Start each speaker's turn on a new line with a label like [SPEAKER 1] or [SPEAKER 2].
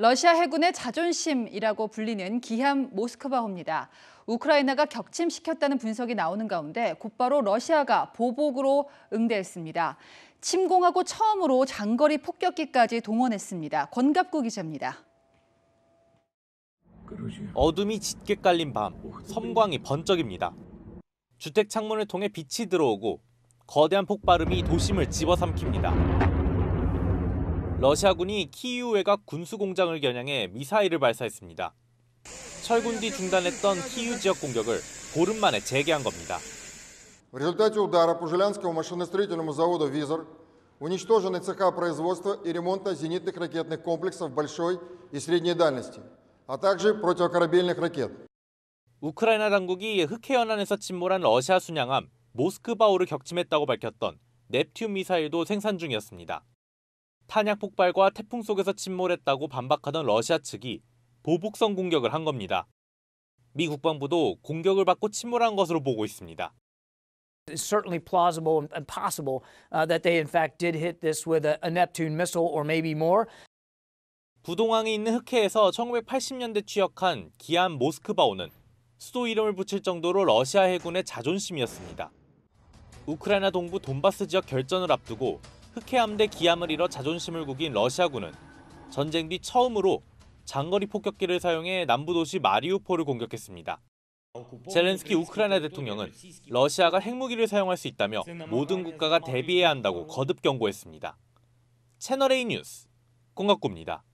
[SPEAKER 1] 러시아 해군의 자존심이라고 불리는 기함 모스크바호입니다. 우크라이나가 격침시켰다는 분석이 나오는 가운데 곧바로 러시아가 보복으로 응대했습니다. 침공하고 처음으로 장거리 폭격기까지 동원했습니다. 권갑구 기자입니다.
[SPEAKER 2] 어둠이 짙게 깔린 밤, 섬광이 번쩍입니다. 주택 창문을 통해 빛이 들어오고 거대한 폭발음이 도심을 집어삼킵니다. 러시아군이 키이우에각 군수공장을 겨냥해 미사일을 발사했습니다. 철군 뒤 중단했던 키이우 지역 공격을 보름 만에 재개한 겁니다.
[SPEAKER 3] В результате удара по Жилянскому машиностроительному заводу «Визор» уничтожены цеха производства и ремонта зенитных ракетных комплексов большой и средней дальности, а также противокорабельных ракет. 우크라이나
[SPEAKER 2] 당국이 흑해연안에서 침몰한 러시아 순양함 모스크바오를 격침했다고 밝혔던 넵튠 미사일도 생산 중이었습니다. 탄약 폭발과 태풍 속에서 침몰했다고 반박하던 러시아 측이 보복성 공격을 한 겁니다. 미 국방부도 공격을 받고 침몰한 것으로 보고 있습니다.
[SPEAKER 3] It's certainly plausible and possible uh, that they in fact did hit this with a Neptune missile or maybe more.
[SPEAKER 2] 부동항에 있는 흑해에서 1980년대 취역한 기안 모스크바오는 수도 이름을 붙일 정도로 러시아 해군의 자존심이었습니다. 우크라이나 동부 돈바스 지역 결전을 앞두고 흑해함 대 기함을 잃어 자존심을 구긴 러시아군은 전쟁 뒤 처음으로 장거리 폭격기를 사용해 남부 도시 마리우포를 공격했습니다. 젤렌스키 우크라이나 대통령은 러시아가 핵무기를 사용할 수 있다며 모든 국가가 대비해야 한다고 거듭 경고했습니다. 채널A 뉴스 공학구입니다.